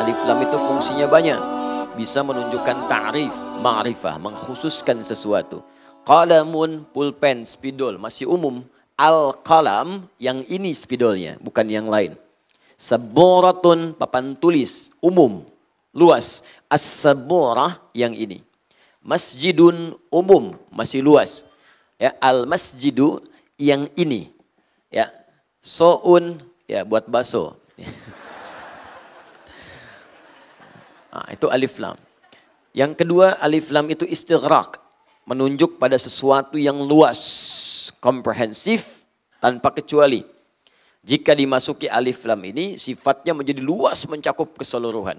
Alif lam itu fungsinya banyak. Bisa menunjukkan ta'rif, ma'rifah, mengkhususkan sesuatu. Qalamun, pulpen, spidol, masih umum. al kalam yang ini spidolnya, bukan yang lain. Seboratun papan tulis, umum, luas. as yang ini. Masjidun, umum, masih luas. Ya, Al-masjidu, yang ini. Ya, so'un, ya buat baso Nah, itu alif lam. Yang kedua alif lam itu istighraq. Menunjuk pada sesuatu yang luas, komprehensif, tanpa kecuali. Jika dimasuki alif lam ini sifatnya menjadi luas mencakup keseluruhan.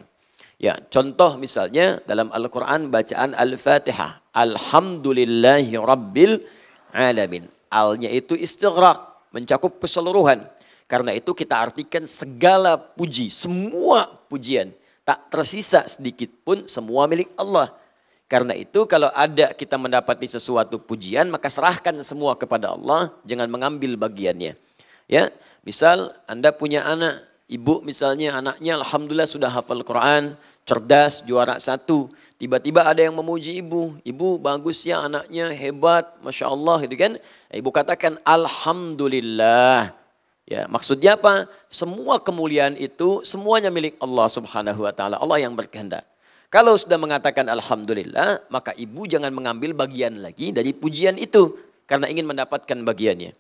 Ya, contoh misalnya dalam Al-Qur'an bacaan Al-Fatihah. Alhamdulillahi rabbil alamin. Alnya itu istighraq, mencakup keseluruhan. Karena itu kita artikan segala puji, semua pujian Tak tersisa sedikit pun semua milik Allah. Karena itu kalau ada kita mendapati sesuatu pujian maka serahkan semua kepada Allah, jangan mengambil bagiannya. Ya, misal Anda punya anak, ibu misalnya anaknya alhamdulillah sudah hafal Quran, cerdas, juara satu. Tiba-tiba ada yang memuji ibu, ibu bagus ya anaknya, hebat, masya Allah gitu kan. Nah, ibu katakan alhamdulillah. Ya, maksudnya apa? Semua kemuliaan itu semuanya milik Allah Subhanahu wa taala. Allah yang berkehendak. Kalau sudah mengatakan alhamdulillah, maka ibu jangan mengambil bagian lagi dari pujian itu karena ingin mendapatkan bagiannya.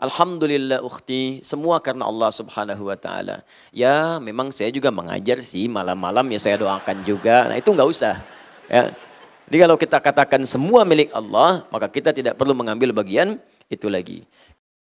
Alhamdulillah ukhti, semua karena Allah Subhanahu wa taala. Ya, memang saya juga mengajar sih malam-malam ya saya doakan juga. Nah, itu enggak usah. Ya. Jadi kalau kita katakan semua milik Allah, maka kita tidak perlu mengambil bagian itu lagi.